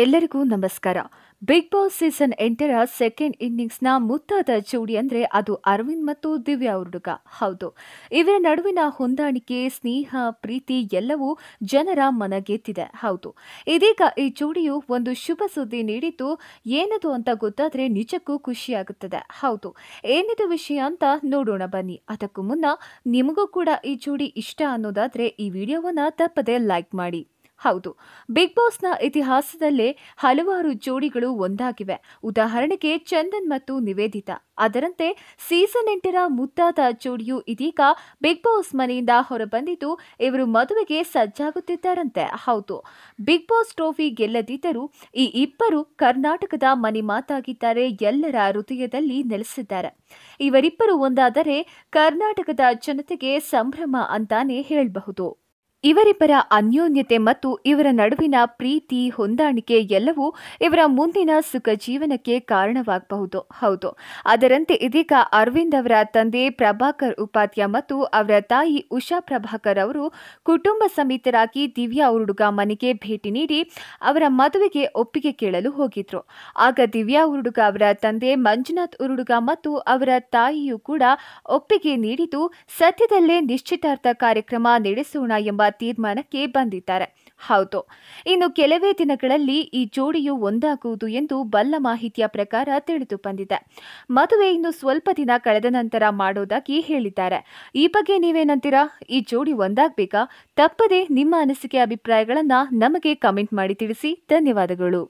ಎಲ್ಲರಿಗೂ ನಮಸ್ಕಾರ Bigg Boss season ಎಂಟರ ಸೆಕೆಂಡ್ ಇನ್ನಿಂಗ್ಸ್ನ ಮುತ್ತಾದ ಜೋಡಿ ಅಂದರೆ ಅದು ಅರವಿಂದ್ ಮತ್ತು ದಿವ್ಯಾ ಹುಡುಗ ಹೌದು ಇವರ ನಡುವಿನ ಹೊಂದಾಣಿಕೆ ಸ್ನೇಹ ಪ್ರೀತಿ ಎಲ್ಲವೂ ಜನರ ಮನಗೆತ್ತಿದೆ ಹೌದು ಇದೀಗ ಈ ಜೋಡಿಯು ಒಂದು ಶುಭ ಸುದ್ದಿ ನೀಡಿದ್ದು ಏನದು ಅಂತ ಗೊತ್ತಾದರೆ ನಿಜಕ್ಕೂ ಖುಷಿಯಾಗುತ್ತದೆ ಹೌದು ಏನಿದು ವಿಷಯ ಅಂತ ನೋಡೋಣ ಬನ್ನಿ ಅದಕ್ಕೂ ಮುನ್ನ ನಿಮಗೂ ಕೂಡ ಈ ಜೋಡಿ ಇಷ್ಟ ಅನ್ನೋದಾದರೆ ಈ ವಿಡಿಯೋವನ್ನು ತಪ್ಪದೇ ಲೈಕ್ ಮಾಡಿ ಹೌದು ಬಿಗ್ ಬಾಸ್ನ ಇತಿಹಾಸದಲ್ಲೇ ಹಲವಾರು ಜೋಡಿಗಳು ಒಂದಾಗಿವೆ ಉದಾಹರಣೆಗೆ ಚಂದನ್ ಮತ್ತು ನಿವೇದಿತ ಅದರಂತೆ ಸೀಸನ್ ಎಂಟರ ಮುದ್ದಾದ ಜೋಡಿಯು ಇದೀಗ ಬಿಗ್ ಬಾಸ್ ಮನೆಯಿಂದ ಹೊರಬಂದಿದ್ದು ಇವರು ಮದುವೆಗೆ ಸಜ್ಜಾಗುತ್ತಿದ್ದಾರಂತೆ ಹೌದು ಬಿಗ್ ಬಾಸ್ ಟ್ರೋಫಿ ಗೆಲ್ಲದಿದ್ದರೂ ಈ ಇಬ್ಬರು ಕರ್ನಾಟಕದ ಮನೆ ಮಾತಾಗಿದ್ದಾರೆ ಎಲ್ಲರ ಹೃದಯದಲ್ಲಿ ನೆಲೆಸಿದ್ದಾರೆ ಇವರಿಬ್ಬರು ಒಂದಾದರೆ ಕರ್ನಾಟಕದ ಜನತೆಗೆ ಸಂಭ್ರಮ ಅಂತಾನೆ ಹೇಳಬಹುದು ಇವರಿಬ್ಬರ ಅನ್ಯೋನ್ಯತೆ ಮತ್ತು ಇವರ ನಡುವಿನ ಪ್ರೀತಿ ಹೊಂದಾಣಿಕೆ ಎಲ್ಲವೂ ಇವರ ಮುಂದಿನ ಸುಖ ಜೀವನಕ್ಕೆ ಕಾರಣವಾಗಬಹುದು ಹೌದು ಅದರಂತೆ ಇದೀಗ ಅರವಿಂದ್ ಅವರ ತಂದೆ ಪ್ರಭಾಕರ್ ಉಪಾಧ್ಯ ಮತ್ತು ಅವರ ತಾಯಿ ಉಷಾ ಪ್ರಭಾಕರ್ ಅವರು ಕುಟುಂಬ ಸಮೇತರಾಗಿ ದಿವ್ಯಾ ಉರುಡುಗ ಮನೆಗೆ ಭೇಟಿ ನೀಡಿ ಅವರ ಮದುವೆಗೆ ಒಪ್ಪಿಗೆ ಕೇಳಲು ಹೋಗಿದ್ರು ಆಗ ದಿವ್ಯಾ ಉರುಡುಗ ಅವರ ತಂದೆ ಮಂಜುನಾಥ್ ಉರುಡುಗ ಮತ್ತು ಅವರ ತಾಯಿಯೂ ಕೂಡ ಒಪ್ಪಿಗೆ ನೀಡಿದ್ದು ಸದ್ಯದಲ್ಲೇ ನಿಶ್ಚಿತಾರ್ಥ ಕಾರ್ಯಕ್ರಮ ನಡೆಸೋಣ ಎಂಬ ತೀರ್ಮಾನಕ್ಕೆ ಬಂದಿದ್ದಾರೆ ಹೌದು ಇನ್ನು ಕೆಲವೇ ದಿನಗಳಲ್ಲಿ ಈ ಜೋಡಿಯು ಒಂದಾಗುವುದು ಎಂದು ಬಲ್ಲ ಮಾಹಿತಿಯ ಪ್ರಕಾರ ತಿಳಿದು ಬಂದಿದೆ ಮದುವೆ ಇನ್ನು ಸ್ವಲ್ಪ ದಿನ ಕಳೆದ ನಂತರ ಮಾಡೋದಾಗಿ ಹೇಳಿದ್ದಾರೆ ಈ ಬಗ್ಗೆ ನೀವೇನಂತೀರಾ ಈ ಜೋಡಿ ಒಂದಾಗಬೇಕಾ ತಪ್ಪದೆ ನಿಮ್ಮ ಅನಿಸಿಕೆ ಅಭಿಪ್ರಾಯಗಳನ್ನು ನಮಗೆ ಕಮೆಂಟ್ ಮಾಡಿ ತಿಳಿಸಿ ಧನ್ಯವಾದಗಳು